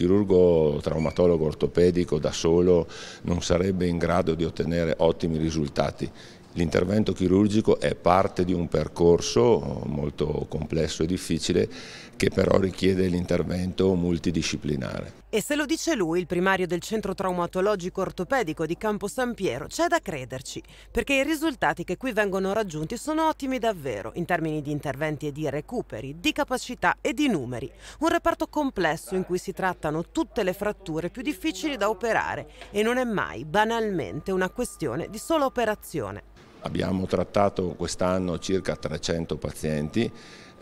chirurgo traumatologo ortopedico da solo non sarebbe in grado di ottenere ottimi risultati. L'intervento chirurgico è parte di un percorso eh, molto complesso e difficile che però richiede l'intervento multidisciplinare. E se lo dice lui, il primario del centro traumatologico ortopedico di Campo San Piero, c'è da crederci, perché i risultati che qui vengono raggiunti sono ottimi davvero, in termini di interventi e di recuperi, di capacità e di numeri. Un reparto complesso in cui si trattano tutte le fratture più difficili da operare e non è mai, banalmente, una questione di sola operazione. Abbiamo trattato quest'anno circa 300 pazienti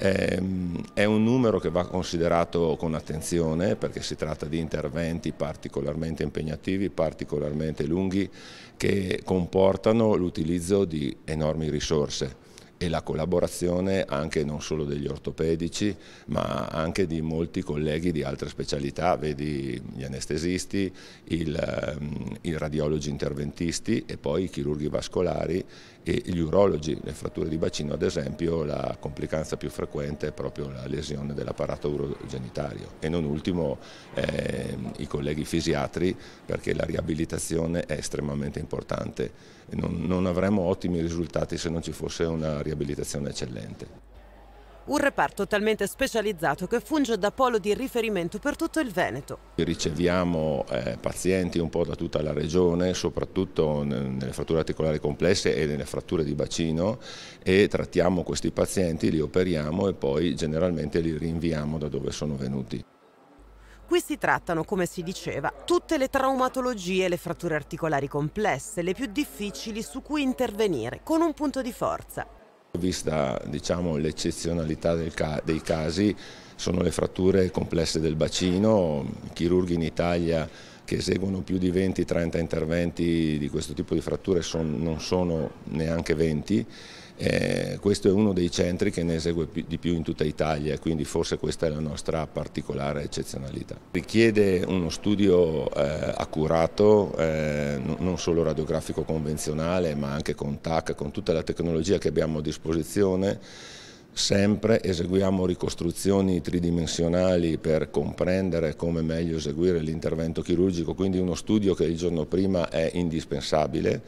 Ehm, è un numero che va considerato con attenzione perché si tratta di interventi particolarmente impegnativi, particolarmente lunghi, che comportano l'utilizzo di enormi risorse e la collaborazione anche non solo degli ortopedici ma anche di molti colleghi di altre specialità, vedi gli anestesisti, ehm, i radiologi interventisti e poi i chirurghi vascolari e gli urologi, le fratture di bacino ad esempio, la complicanza più frequente è proprio la lesione dell'apparato urogenitario e non ultimo eh, i colleghi fisiatri perché la riabilitazione è estremamente importante, non, non avremo ottimi risultati se non ci fosse una riabilitazione eccellente un reparto talmente specializzato che funge da polo di riferimento per tutto il Veneto. Riceviamo eh, pazienti un po' da tutta la regione, soprattutto nelle fratture articolari complesse e nelle fratture di bacino e trattiamo questi pazienti, li operiamo e poi generalmente li rinviamo da dove sono venuti. Qui si trattano, come si diceva, tutte le traumatologie e le fratture articolari complesse, le più difficili su cui intervenire, con un punto di forza, vista diciamo, l'eccezionalità dei casi, sono le fratture complesse del bacino, i chirurghi in Italia che eseguono più di 20-30 interventi di questo tipo di fratture son non sono neanche 20 eh, questo è uno dei centri che ne esegue più, di più in tutta Italia e quindi forse questa è la nostra particolare eccezionalità. Richiede uno studio eh, accurato, eh, non solo radiografico convenzionale ma anche con TAC, con tutta la tecnologia che abbiamo a disposizione sempre eseguiamo ricostruzioni tridimensionali per comprendere come meglio eseguire l'intervento chirurgico, quindi uno studio che il giorno prima è indispensabile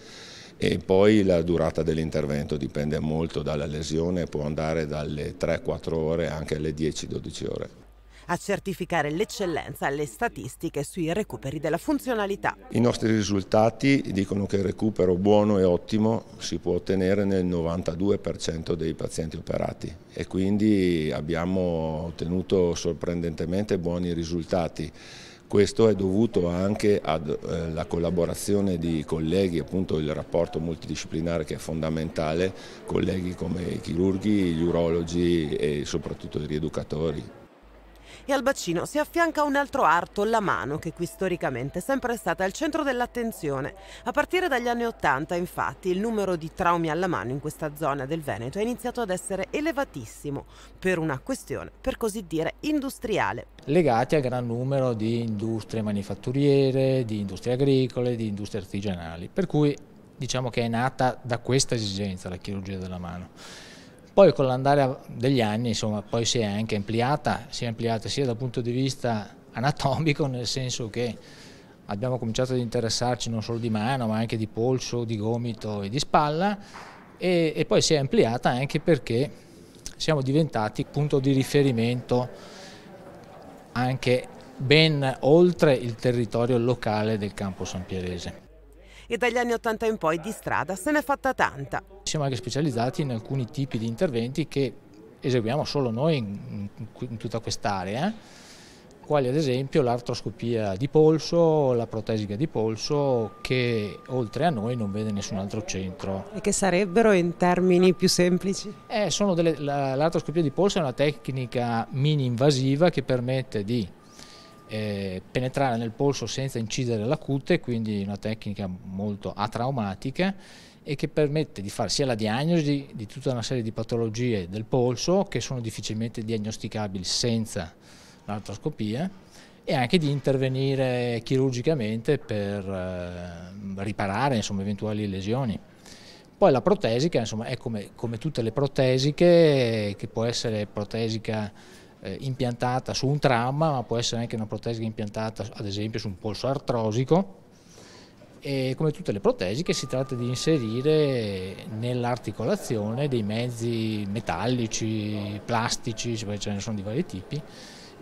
e poi la durata dell'intervento dipende molto dalla lesione, può andare dalle 3-4 ore anche alle 10-12 ore. A certificare l'eccellenza le statistiche sui recuperi della funzionalità. I nostri risultati dicono che il recupero buono e ottimo si può ottenere nel 92% dei pazienti operati e quindi abbiamo ottenuto sorprendentemente buoni risultati. Questo è dovuto anche alla eh, collaborazione di colleghi, appunto il rapporto multidisciplinare che è fondamentale, colleghi come i chirurghi, gli urologi e soprattutto i rieducatori e al bacino si affianca un altro arto, la mano, che qui storicamente è sempre stata al centro dell'attenzione. A partire dagli anni Ottanta, infatti, il numero di traumi alla mano in questa zona del Veneto è iniziato ad essere elevatissimo per una questione, per così dire, industriale. Legati a gran numero di industrie manifatturiere, di industrie agricole, di industrie artigianali, per cui diciamo che è nata da questa esigenza la chirurgia della mano. Poi con l'andare degli anni insomma, poi si è anche ampliata, si è ampliata sia dal punto di vista anatomico nel senso che abbiamo cominciato ad interessarci non solo di mano ma anche di polso, di gomito e di spalla e, e poi si è ampliata anche perché siamo diventati punto di riferimento anche ben oltre il territorio locale del campo sampierese e dagli anni 80 in poi di strada se n'è fatta tanta. Siamo anche specializzati in alcuni tipi di interventi che eseguiamo solo noi in, in tutta quest'area, quali ad esempio l'artroscopia di polso, la protesica di polso che oltre a noi non vede nessun altro centro. E che sarebbero in termini più semplici? Eh, l'artroscopia la, di polso è una tecnica mini invasiva che permette di eh, penetrare nel polso senza incidere la cute, quindi una tecnica molto atraumatica e che permette di fare sia la diagnosi di tutta una serie di patologie del polso che sono difficilmente diagnosticabili senza l'artroscopia e anche di intervenire chirurgicamente per eh, riparare insomma, eventuali lesioni. Poi la protesica insomma, è come, come tutte le protesiche, che può essere protesica eh, impiantata su un trauma, ma può essere anche una protesi impiantata ad esempio su un polso artrosico e come tutte le protesi che si tratta di inserire nell'articolazione dei mezzi metallici, plastici, ce ne sono di vari tipi,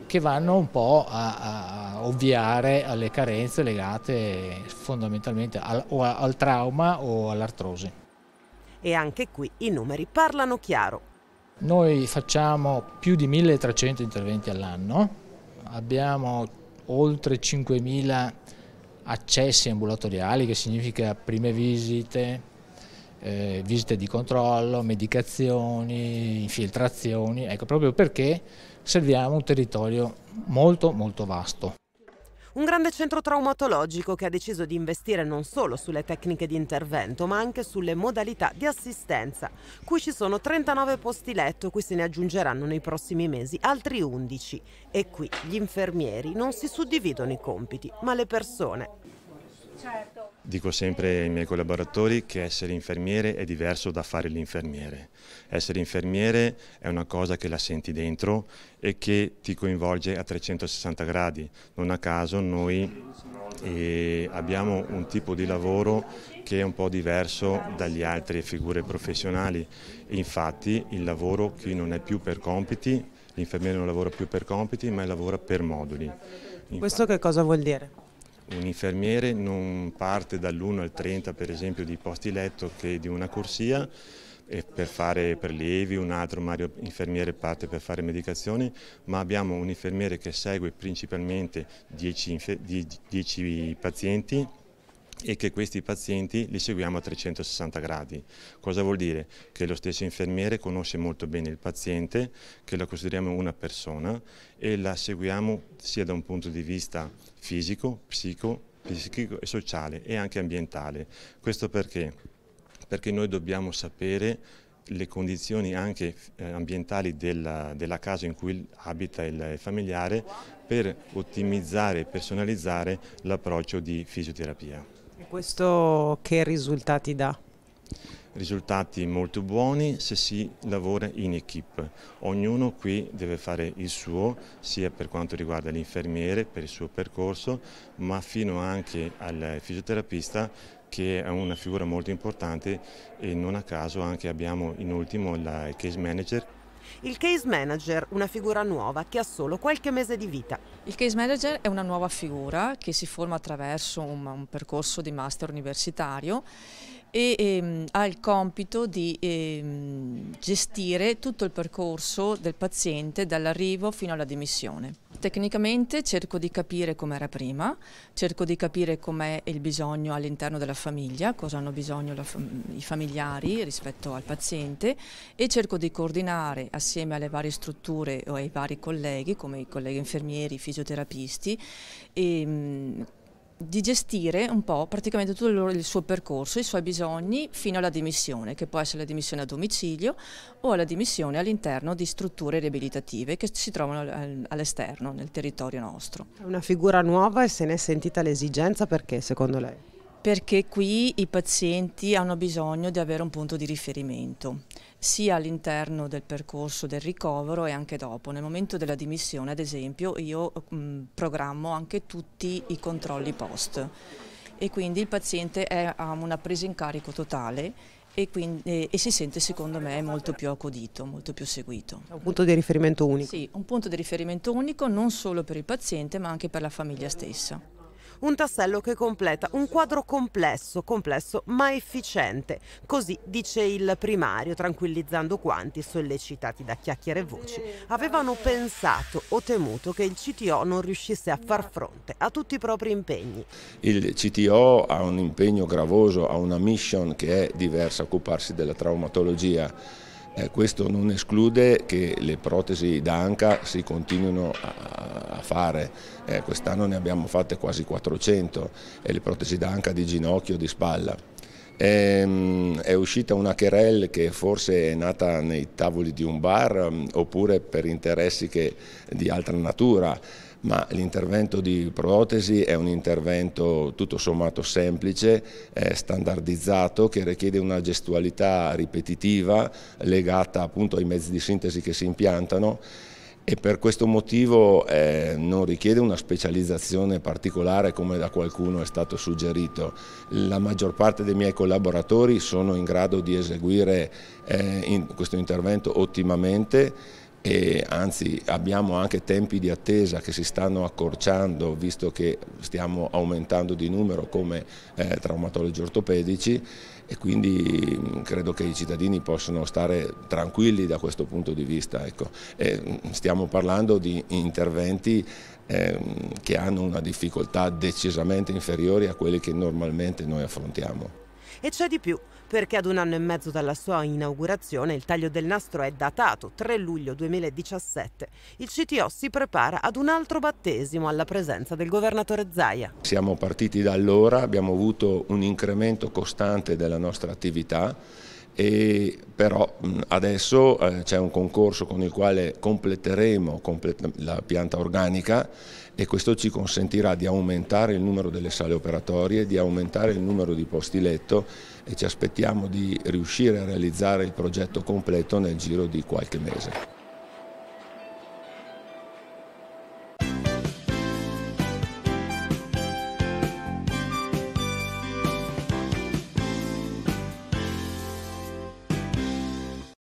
che vanno un po' a, a ovviare alle carenze legate fondamentalmente al, al trauma o all'artrosi. E anche qui i numeri parlano chiaro. Noi facciamo più di 1300 interventi all'anno, abbiamo oltre 5000 accessi ambulatoriali, che significa prime visite, eh, visite di controllo, medicazioni, infiltrazioni, ecco proprio perché serviamo un territorio molto molto vasto. Un grande centro traumatologico che ha deciso di investire non solo sulle tecniche di intervento, ma anche sulle modalità di assistenza. Qui ci sono 39 posti letto, qui se ne aggiungeranno nei prossimi mesi altri 11. E qui gli infermieri non si suddividono i compiti, ma le persone. Certo. Dico sempre ai miei collaboratori che essere infermiere è diverso da fare l'infermiere. Essere infermiere è una cosa che la senti dentro e che ti coinvolge a 360 gradi. Non a caso noi eh, abbiamo un tipo di lavoro che è un po' diverso dagli altri figure professionali. Infatti il lavoro qui non è più per compiti, l'infermiere non lavora più per compiti ma lavora per moduli. Infatti, Questo che cosa vuol dire? Un infermiere non parte dall'1 al 30 per esempio di posti letto che di una corsia e per fare prelievi, un altro Mario infermiere parte per fare medicazioni, ma abbiamo un infermiere che segue principalmente 10 pazienti e che questi pazienti li seguiamo a 360 gradi. Cosa vuol dire? Che lo stesso infermiere conosce molto bene il paziente, che la consideriamo una persona e la seguiamo sia da un punto di vista fisico, psico, psichico e sociale e anche ambientale. Questo perché? Perché noi dobbiamo sapere le condizioni anche eh, ambientali della, della, casa in cui abita il familiare per ottimizzare e personalizzare l'approccio di fisioterapia. E questo che risultati dà? risultati molto buoni se si lavora in equip. Ognuno qui deve fare il suo, sia per quanto riguarda l'infermiere, per il suo percorso, ma fino anche al fisioterapista che è una figura molto importante e non a caso anche abbiamo in ultimo il case manager il case manager, una figura nuova che ha solo qualche mese di vita. Il case manager è una nuova figura che si forma attraverso un, un percorso di master universitario e ehm, ha il compito di ehm, gestire tutto il percorso del paziente dall'arrivo fino alla dimissione. Tecnicamente cerco di capire com'era prima, cerco di capire com'è il bisogno all'interno della famiglia, cosa hanno bisogno la, i familiari rispetto al paziente e cerco di coordinare assieme alle varie strutture o ai vari colleghi come i colleghi infermieri, fisioterapisti e, ehm, di gestire un po' praticamente tutto il suo percorso, i suoi bisogni fino alla dimissione, che può essere la dimissione a domicilio o la dimissione all'interno di strutture riabilitative che si trovano all'esterno, nel territorio nostro. È una figura nuova e se ne è sentita l'esigenza perché secondo lei? perché qui i pazienti hanno bisogno di avere un punto di riferimento, sia all'interno del percorso del ricovero e anche dopo. Nel momento della dimissione, ad esempio, io mh, mm, programmo anche tutti i controlli post e quindi il paziente è, ha una presa in carico totale e, quindi, e, si sente secondo me molto più accudito, molto più seguito. Un punto di riferimento unico? Sì, un punto di riferimento unico non solo per il paziente ma anche per la famiglia stessa un tassello che completa un quadro complesso, complesso ma efficiente, così dice il primario, tranquillizzando quanti, sollecitati da chiacchiere e voci, avevano pensato o temuto che il CTO non riuscisse a far fronte a tutti i propri impegni. Il CTO ha un impegno gravoso, ha una mission che è diversa, occuparsi della traumatologia eh, questo non esclude che le protesi d'anca si continuino a, a fare, eh, quest'anno ne abbiamo fatte quasi 400 e le protesi d'anca di ginocchio, e di spalla. Ehm, è uscita una querelle che forse è nata nei tavoli di un bar mm, oppure per interessi che, di altra natura ma l'intervento di protesi è un intervento tutto sommato semplice, standardizzato, che richiede una gestualità ripetitiva legata appunto ai mezzi di sintesi che si impiantano e per questo motivo eh, non richiede una specializzazione particolare come da qualcuno è stato suggerito. La maggior parte dei miei collaboratori sono in grado di eseguire eh, in questo intervento ottimamente e anzi abbiamo anche tempi di attesa che si stanno accorciando visto che stiamo aumentando di numero come eh, traumatologi ortopedici e quindi mm, credo che i cittadini possano stare tranquilli da questo punto di vista. Ecco. Mm, stiamo parlando di interventi ehm, che hanno una difficoltà decisamente inferiore a quelli che normalmente noi affrontiamo. E c'è di più, perché ad un anno e mezzo dalla sua inaugurazione il taglio del nastro è datato 3 luglio 2017. Il CTO si prepara ad un altro battesimo alla presenza del governatore Zaia. Siamo partiti da allora, abbiamo avuto un incremento costante della nostra attività e però mm, adesso eh, c'è un concorso con il quale completeremo complet la pianta organica e questo ci consentirà di aumentare il numero delle sale operatorie, di aumentare il numero di posti letto e ci aspettiamo di riuscire a realizzare il progetto completo nel giro di qualche mese.